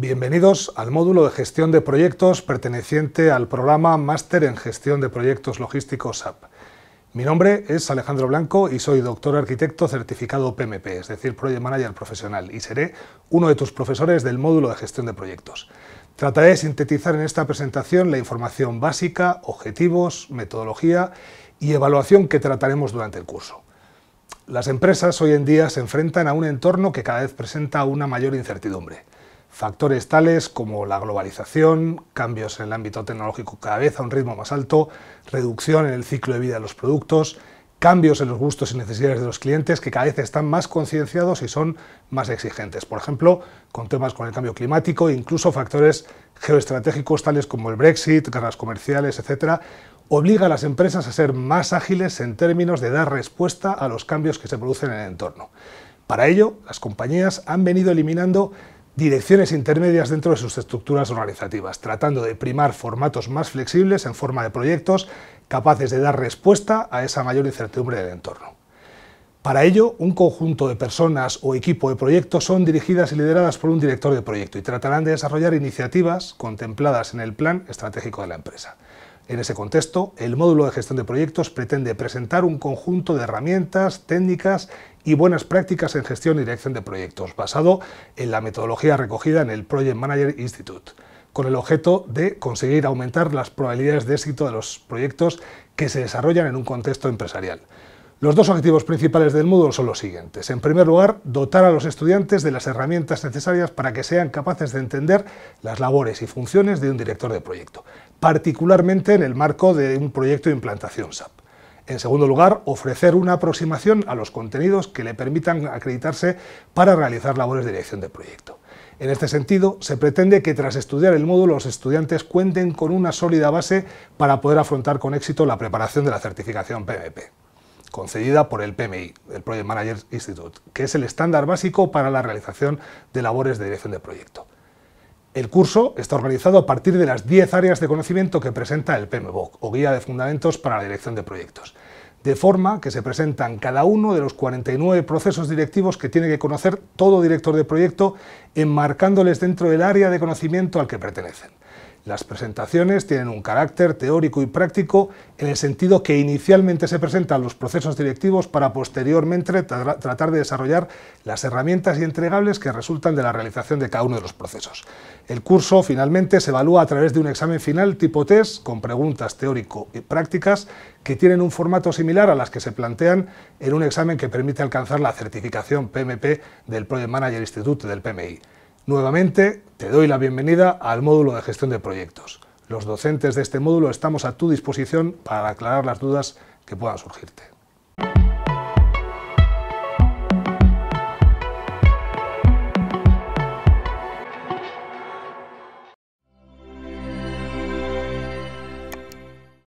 Bienvenidos al módulo de gestión de proyectos perteneciente al programa Máster en Gestión de Proyectos Logísticos SAP. Mi nombre es Alejandro Blanco y soy doctor arquitecto certificado PMP, es decir, Project Manager Profesional, y seré uno de tus profesores del módulo de gestión de proyectos. Trataré de sintetizar en esta presentación la información básica, objetivos, metodología y evaluación que trataremos durante el curso. Las empresas hoy en día se enfrentan a un entorno que cada vez presenta una mayor incertidumbre. Factores tales como la globalización, cambios en el ámbito tecnológico cada vez a un ritmo más alto, reducción en el ciclo de vida de los productos, cambios en los gustos y necesidades de los clientes que cada vez están más concienciados y son más exigentes. Por ejemplo, con temas como el cambio climático incluso factores geoestratégicos tales como el Brexit, guerras comerciales, etcétera, obliga a las empresas a ser más ágiles en términos de dar respuesta a los cambios que se producen en el entorno. Para ello, las compañías han venido eliminando direcciones intermedias dentro de sus estructuras organizativas, tratando de primar formatos más flexibles en forma de proyectos capaces de dar respuesta a esa mayor incertidumbre del entorno. Para ello, un conjunto de personas o equipo de proyectos son dirigidas y lideradas por un director de proyecto y tratarán de desarrollar iniciativas contempladas en el plan estratégico de la empresa. En ese contexto, el módulo de gestión de proyectos pretende presentar un conjunto de herramientas, técnicas y buenas prácticas en gestión y dirección de proyectos, basado en la metodología recogida en el Project Manager Institute, con el objeto de conseguir aumentar las probabilidades de éxito de los proyectos que se desarrollan en un contexto empresarial. Los dos objetivos principales del módulo son los siguientes. En primer lugar, dotar a los estudiantes de las herramientas necesarias para que sean capaces de entender las labores y funciones de un director de proyecto, particularmente en el marco de un proyecto de implantación SAP. En segundo lugar, ofrecer una aproximación a los contenidos que le permitan acreditarse para realizar labores de dirección de proyecto. En este sentido, se pretende que tras estudiar el módulo los estudiantes cuenten con una sólida base para poder afrontar con éxito la preparación de la certificación PMP concedida por el PMI, el Project Manager Institute, que es el estándar básico para la realización de labores de dirección de proyecto. El curso está organizado a partir de las 10 áreas de conocimiento que presenta el PMBOK, o Guía de Fundamentos para la Dirección de Proyectos, de forma que se presentan cada uno de los 49 procesos directivos que tiene que conocer todo director de proyecto, enmarcándoles dentro del área de conocimiento al que pertenecen. Las presentaciones tienen un carácter teórico y práctico en el sentido que inicialmente se presentan los procesos directivos para posteriormente tratar de desarrollar las herramientas y entregables que resultan de la realización de cada uno de los procesos. El curso finalmente se evalúa a través de un examen final tipo test con preguntas teórico y prácticas que tienen un formato similar a las que se plantean en un examen que permite alcanzar la certificación PMP del Project Manager Institute del PMI. Nuevamente, te doy la bienvenida al módulo de gestión de proyectos. Los docentes de este módulo estamos a tu disposición para aclarar las dudas que puedan surgirte.